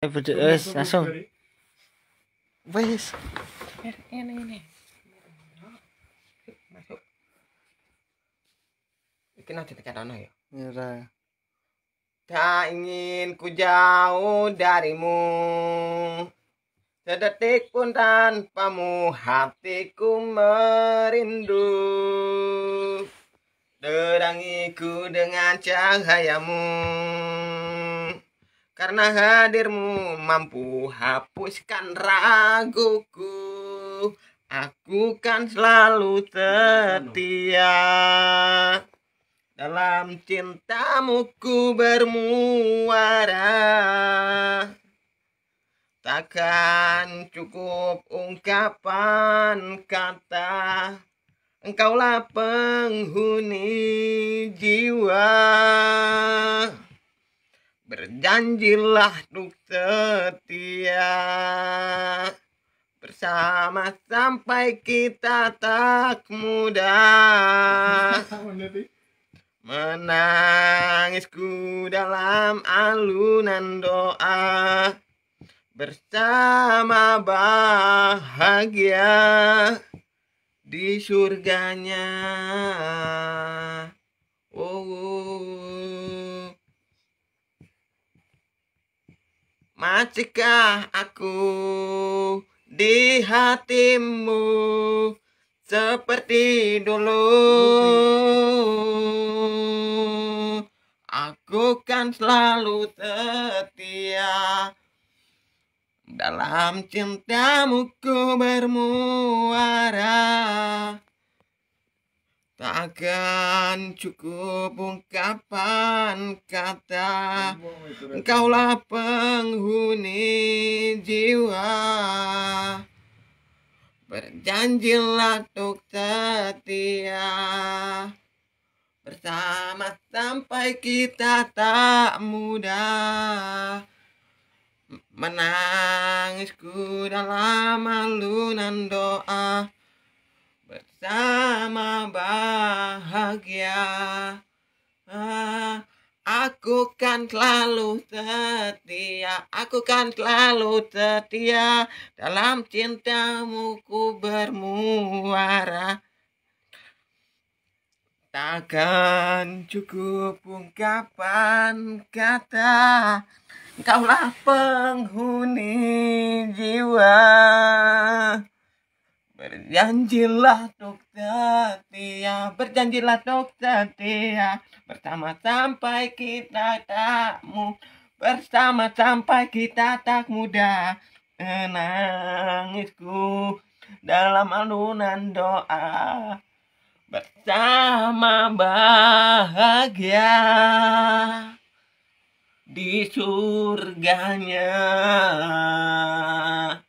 Eh berdua wes langsung. Wes. Ini ini. Masuk. Iki nanti tekan ana ya. Iya. Tak ingin ku jauh darimu. Sedetik pun tanpamu hatiku merindu. Derangiku dengan cahayamu. Karena hadirmu mampu hapuskan raguku Aku kan selalu setia Dalam cintamu ku bermuara Takkan cukup ungkapan kata Engkaulah penghuni jiwa Berjanjilah untuk setia Bersama sampai kita tak mudah Menangisku dalam alunan doa Bersama bahagia di surganya Masihkah aku di hatimu seperti dulu? Aku kan selalu setia dalam cintamu ku bermuara. Takkan cukup ungkapan kata Engkaulah penghuni jiwa Berjanjilah untuk setia Bersama sampai kita tak mudah Menangisku dalam alunan doa bersama bahagia Aku kan selalu setia, aku kan selalu setia Dalam cintamu ku bermuara Takkan cukup ungkapan kata Kaulah penghuni jiwa Berjanjilah dokter Tia Berjanjilah dokter Tia Bersama sampai kita tak mu Bersama sampai kita tak mudah Menangisku Dalam alunan doa Bersama bahagia Di surganya